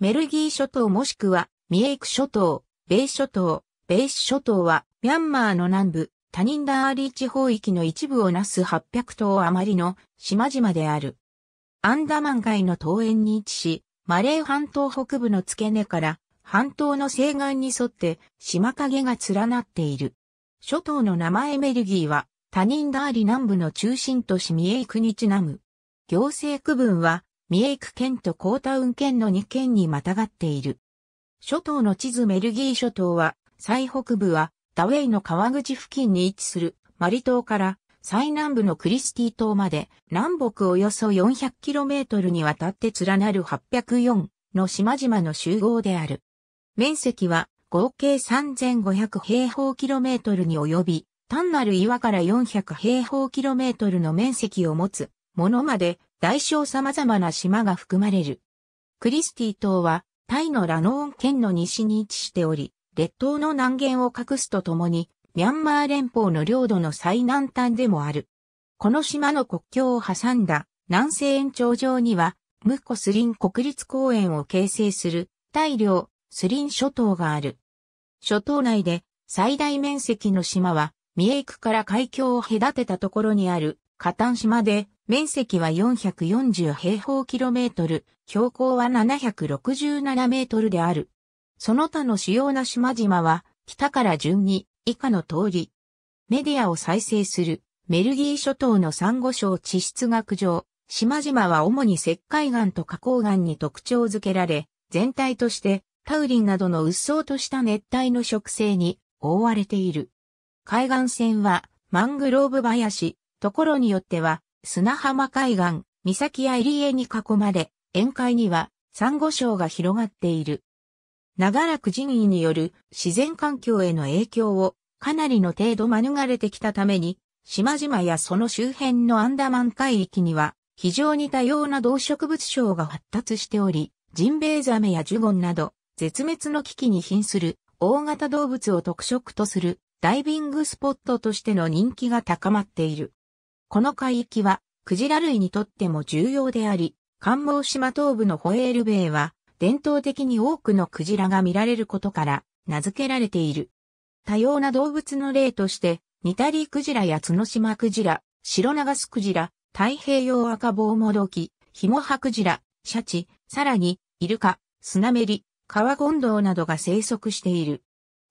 メルギー諸島もしくはミエイク諸島、ベイ諸島、ベイシ諸島はミャンマーの南部、タニンダーリー地方域の一部をなす800島余りの島々である。アンダマン海の東園に位置し、マレー半島北部の付け根から半島の西岸に沿って島影が連なっている。諸島の名前メルギーはタニンダーリ南部の中心都市ミエイクにちなむ。行政区分は三重区県と高タウン県の2県にまたがっている。諸島の地図メルギー諸島は、最北部はダウェイの川口付近に位置するマリ島から最南部のクリスティ島まで南北およそ 400km にわたって連なる804の島々の集合である。面積は合計3500平方キロメートルに及び、単なる岩から400平方キロメートルの面積を持つものまで大小様々な島が含まれる。クリスティ島は、タイのラノーン県の西に位置しており、列島の南限を隠すとともに、ミャンマー連邦の領土の最南端でもある。この島の国境を挟んだ南西延長上には、ムッコスリン国立公園を形成する、大領、スリン諸島がある。諸島内で最大面積の島は、三重区から海峡を隔てたところにある、カタン島で、面積は440平方キロメートル、標高は767メートルである。その他の主要な島々は、北から順に、以下の通り。メディアを再生する、メルギー諸島の珊瑚礁地質学上、島々は主に石灰岩と花崗岩に特徴づけられ、全体としてタウリンなどの鬱蒼とした熱帯の植生に覆われている。海岸線はマングローブ林、ところによっては砂浜海岸、岬や入江に囲まれ、沿海には、珊瑚礁が広がっている。長らく人為による自然環境への影響をかなりの程度免れてきたために、島々やその周辺のアンダマン海域には非常に多様な動植物床が発達しており、ジンベエザメやジュゴンなど絶滅の危機に瀕する大型動物を特色とするダイビングスポットとしての人気が高まっている。この海域は、クジラ類にとっても重要であり、関毛島東部のホエールベイは、伝統的に多くのクジラが見られることから、名付けられている。多様な動物の例として、ニタリークジラや角島クジラ、シロナガスクジラ、太平洋赤棒もどき、ヒモハクジラ、シャチ、さらに、イルカ、スナメリ、カワゴンドウなどが生息している。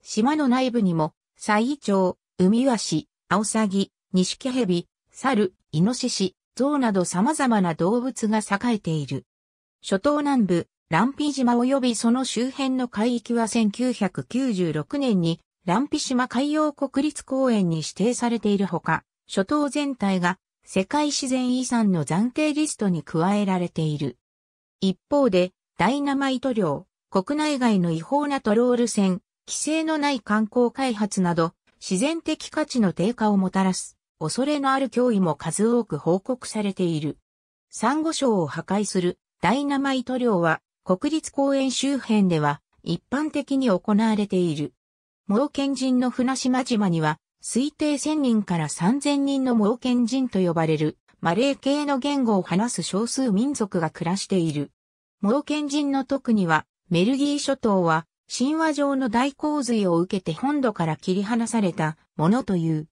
島の内部にも、サイチョウ、ウミワシ、アオサギ、ニシキヘビ、猿、イノシシ、象など様々な動物が栄えている。諸島南部、ランピ島及びその周辺の海域は1996年にランピ島海洋国立公園に指定されているほか、諸島全体が世界自然遺産の暫定リストに加えられている。一方で、ダイナマイト漁、国内外の違法なトロール船、規制のない観光開発など、自然的価値の低下をもたらす恐れのある脅威も数多く報告されている。サンゴ礁を破壊するダイナマイト漁は国立公園周辺では一般的に行われている。ケ犬人の船島島には推定1000人から3000人のケ犬人と呼ばれるマレー系の言語を話す少数民族が暮らしている。ケ犬人の特にはメルギー諸島は神話上の大洪水を受けて本土から切り離されたものという。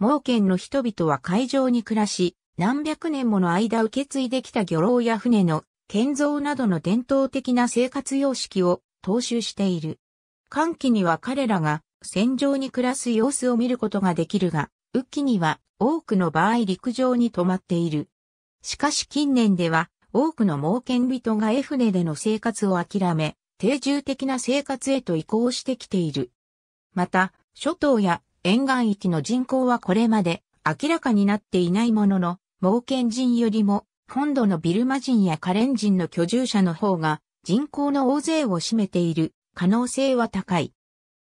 盲県の人々は海上に暮らし、何百年もの間受け継いできた漁労や船の建造などの伝統的な生活様式を踏襲している。寒気には彼らが戦場に暮らす様子を見ることができるが、雨季には多くの場合陸上に泊まっている。しかし近年では多くの盲犬人が絵船での生活を諦め、定住的な生活へと移行してきている。また、諸島や沿岸域の人口はこれまで明らかになっていないものの、冒険人よりも、本土のビルマ人やカレン人の居住者の方が人口の大勢を占めている可能性は高い。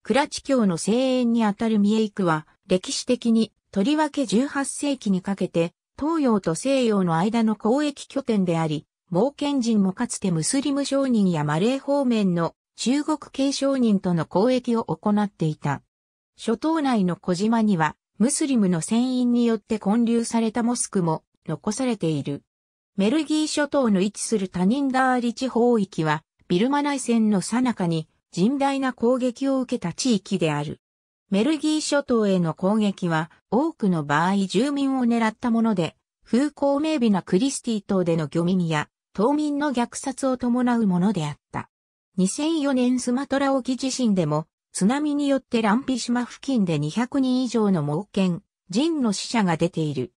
倉地峡の声援にあたる三重区は歴史的にとりわけ18世紀にかけて東洋と西洋の間の交易拠点であり、冒険人もかつてムスリム商人やマレー方面の中国系商人との交易を行っていた。諸島内の小島には、ムスリムの船員によって建立されたモスクも残されている。メルギー諸島の位置するタニンダーリ地方域は、ビルマ内戦の最中に甚大な攻撃を受けた地域である。メルギー諸島への攻撃は、多くの場合住民を狙ったもので、風光明媚なクリスティ島での漁民や、島民の虐殺を伴うものであった。2004年スマトラ沖地震でも、津波によってンピ島付近で200人以上の猛犬、人の死者が出ている。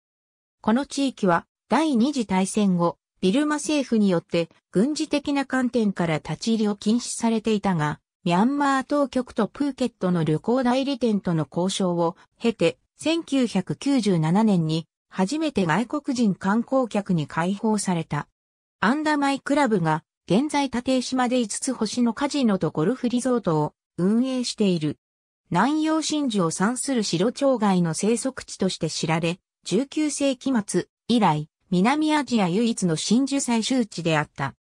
この地域は第二次大戦後、ビルマ政府によって軍事的な観点から立ち入りを禁止されていたが、ミャンマー当局とプーケットの旅行代理店との交渉を経て、1997年に初めて外国人観光客に解放された。アンダマイクラブが現在縦島で5つ星のカジノとゴルフリゾートを運営している。南洋真珠を産する白鳥貝の生息地として知られ、19世紀末以来、南アジア唯一の真珠採集地であった。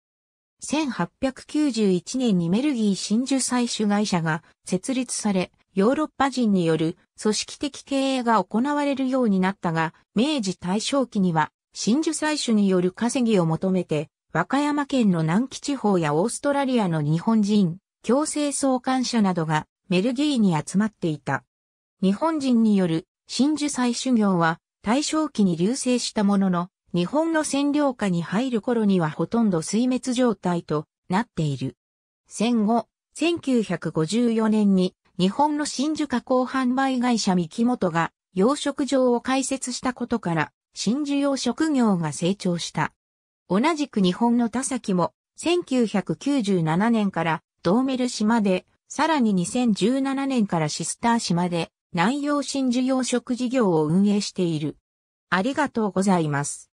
1891年にメルギー真珠採取会社が設立され、ヨーロッパ人による組織的経営が行われるようになったが、明治大正期には真珠採取による稼ぎを求めて、和歌山県の南紀地方やオーストラリアの日本人、強制送還者などがメルギーに集まっていた。日本人による真珠採取業は大正期に流星したものの、日本の占領下に入る頃にはほとんど水滅状態となっている。戦後、1954年に日本の真珠加工販売会社三木本が養殖場を開設したことから、真珠養殖業が成長した。同じく日本の田崎も1997年からドーメル島で、さらに2017年からシスター島で、南洋新珠業殖事業を運営している。ありがとうございます。